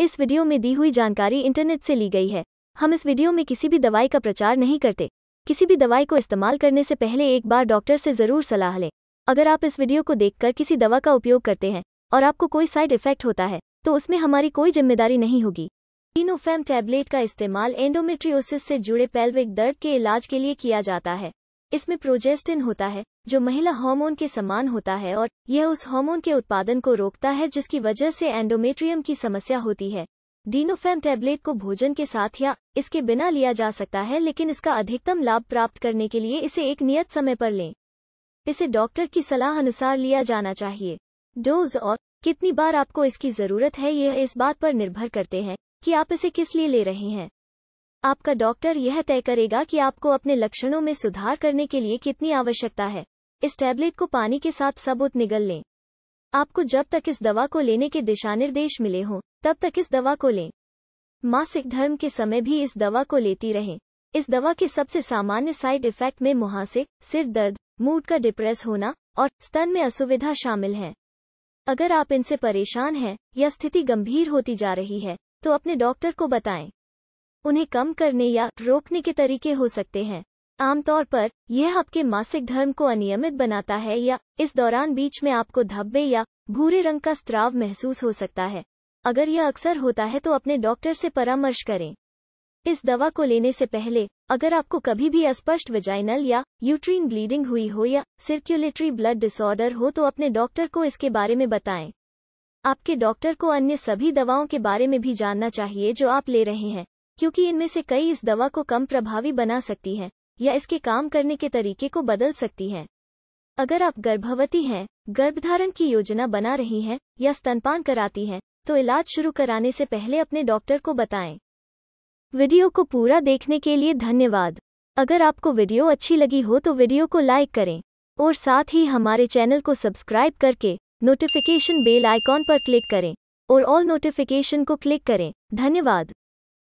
इस वीडियो में दी हुई जानकारी इंटरनेट से ली गई है हम इस वीडियो में किसी भी दवाई का प्रचार नहीं करते किसी भी दवाई को इस्तेमाल करने से पहले एक बार डॉक्टर से ज़रूर सलाह लें अगर आप इस वीडियो को देखकर किसी दवा का उपयोग करते हैं और आपको कोई साइड इफेक्ट होता है तो उसमें हमारी कोई जिम्मेदारी नहीं होगी टीनोफेम टैबलेट का इस्तेमाल एंडोमेट्रियोसिस से जुड़े पेल्विक दर्द के इलाज के लिए किया जाता है इसमें प्रोजेस्टिन होता है जो महिला हार्मोन के समान होता है और यह उस हार्मोन के उत्पादन को रोकता है जिसकी वजह से एंडोमेट्रियम की समस्या होती है डीनोफेम टैबलेट को भोजन के साथ या इसके बिना लिया जा सकता है लेकिन इसका अधिकतम लाभ प्राप्त करने के लिए इसे एक नियत समय पर लें इसे डॉक्टर की सलाह अनुसार लिया जाना चाहिए डोज और कितनी बार आपको इसकी जरूरत है यह इस बात पर निर्भर करते हैं कि आप इसे किस लिए ले रहे हैं आपका डॉक्टर यह तय करेगा कि आपको अपने लक्षणों में सुधार करने के लिए कितनी आवश्यकता है इस टैबलेट को पानी के साथ सबूत निगल लें आपको जब तक इस दवा को लेने के दिशानिर्देश मिले हों तब तक इस दवा को लें मासिक धर्म के समय भी इस दवा को लेती रहें इस दवा के सबसे सामान्य साइड इफेक्ट में मुहासे सिर दर्द मूड का डिप्रेस होना और स्तन में असुविधा शामिल है अगर आप इनसे परेशान हैं या स्थिति गंभीर होती जा रही है तो अपने डॉक्टर को बताएं उन्हें कम करने या रोकने के तरीके हो सकते हैं आमतौर पर यह आपके मासिक धर्म को अनियमित बनाता है या इस दौरान बीच में आपको धब्बे या भूरे रंग का स्त्राव महसूस हो सकता है अगर यह अक्सर होता है तो अपने डॉक्टर से परामर्श करें इस दवा को लेने से पहले अगर आपको कभी भी अस्पष्ट वेजाइनल या यूट्रीन ब्लीडिंग हुई हो या सर्क्यूलेटरी ब्लड डिसऑर्डर हो तो अपने डॉक्टर को इसके बारे में बताएं आपके डॉक्टर को अन्य सभी दवाओं के बारे में भी जानना चाहिए जो आप ले रहे हैं क्योंकि इनमें से कई इस दवा को कम प्रभावी बना सकती हैं या इसके काम करने के तरीके को बदल सकती हैं अगर आप गर्भवती हैं गर्भधारण की योजना बना रही हैं या स्तनपान कराती हैं तो इलाज शुरू कराने से पहले अपने डॉक्टर को बताएं वीडियो को पूरा देखने के लिए धन्यवाद अगर आपको वीडियो अच्छी लगी हो तो वीडियो को लाइक करें और साथ ही हमारे चैनल को सब्सक्राइब करके नोटिफिकेशन बेल आइकॉन पर क्लिक करें और ऑल नोटिफिकेशन को क्लिक करें धन्यवाद